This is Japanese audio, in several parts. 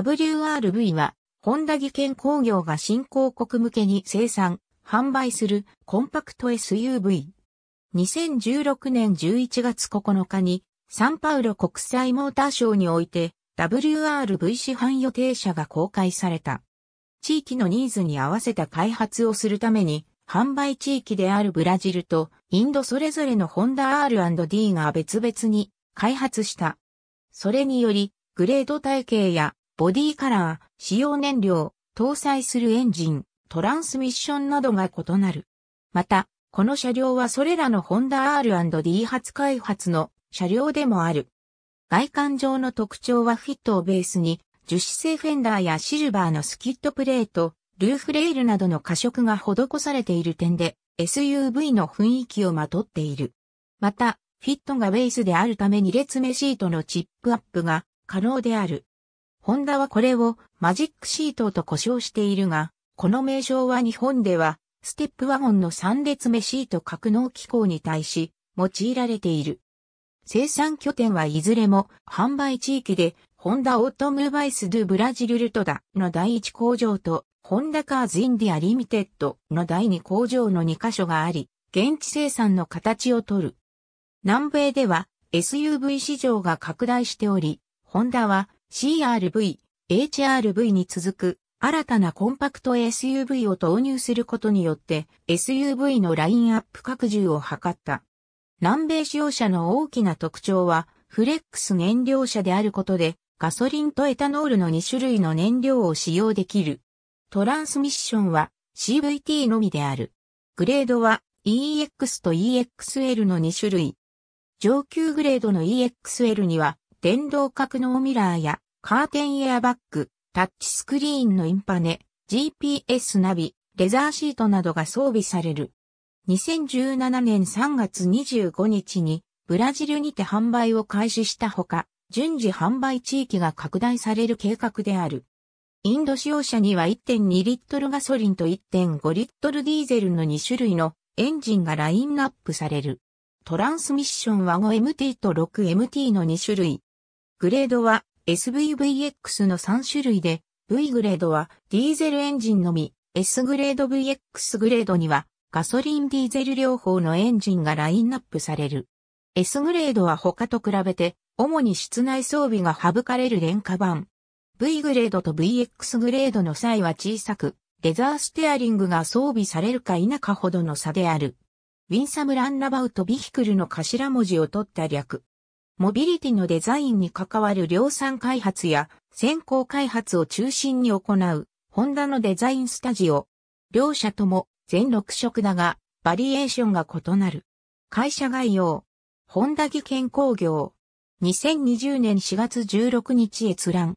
WRV は、ホンダ技研工業が新興国向けに生産、販売するコンパクト SUV。2016年11月9日に、サンパウロ国際モーターショーにおいて、WRV 市販予定車が公開された。地域のニーズに合わせた開発をするために、販売地域であるブラジルとインドそれぞれのホンダ R&D が別々に開発した。それにより、グレード体系やボディカラー、使用燃料、搭載するエンジン、トランスミッションなどが異なる。また、この車両はそれらのホンダ R&D 初開発の車両でもある。外観上の特徴はフィットをベースに、樹脂製フェンダーやシルバーのスキットプレート、ルーフレールなどの過色が施されている点で、SUV の雰囲気をまとっている。また、フィットがベースであるために列目シートのチップアップが可能である。ホンダはこれをマジックシートと呼称しているが、この名称は日本では、ステップワゴンの3列目シート格納機構に対し、用いられている。生産拠点はいずれも販売地域で、ホンダオートムーバイス・ドゥ・ブラジル・ルトダの第1工場と、ホンダカーズ・インディア・リミテッドの第2工場の2カ所があり、現地生産の形をとる。南米では SUV 市場が拡大しており、ホンダは CRV、HRV に続く新たなコンパクト SUV を投入することによって SUV のラインアップ拡充を図った。南米使用車の大きな特徴はフレックス燃料車であることでガソリンとエタノールの2種類の燃料を使用できる。トランスミッションは CVT のみである。グレードは EX と EXL の2種類。上級グレードの EXL には電動格納ミラーやカーテンエアバッグ、タッチスクリーンのインパネ、GPS ナビ、レザーシートなどが装備される。2017年3月25日にブラジルにて販売を開始したほか、順次販売地域が拡大される計画である。インド使用車には1.2リットルガソリンと1.5リットルディーゼルの2種類のエンジンがラインナップされる。トランスミッションは 5MT と 6MT の2種類、グレードは SVVX の3種類で、V グレードはディーゼルエンジンのみ、S グレード VX グレードにはガソリンディーゼル両方のエンジンがラインナップされる。S グレードは他と比べて、主に室内装備が省かれる廉価版。V グレードと VX グレードの際は小さく、レザーステアリングが装備されるか否かほどの差である。ウィンサムランナバウトビヒクルの頭文字を取った略。モビリティのデザインに関わる量産開発や先行開発を中心に行う、ホンダのデザインスタジオ。両社とも全6色だが、バリエーションが異なる。会社概要。ホンダ技研工業。2020年4月16日閲覧。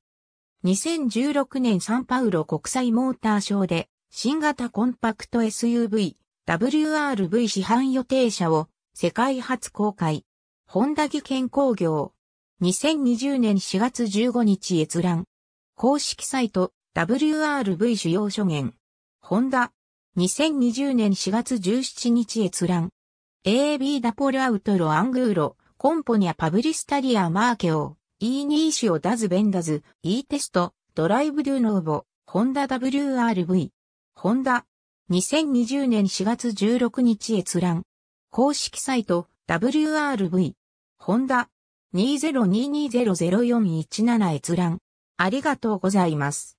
2016年サンパウロ国際モーターショーで、新型コンパクト SUV、WRV 市販予定車を世界初公開。本田技研工業。2020年4月15日閲覧。公式サイト WRV 主要書源。本田。2020年4月17日閲覧。AB ダポルアウトロアングーロ、コンポニアパブリスタリアマーケオ、E 2ーシオダズベンダズ、E テスト、ドライブドゥノーボ、ホンダ WRV。ホンダ。2020年4月16日閲覧。公式サイト WRV、ホンダ、2022004117閲覧。ありがとうございます。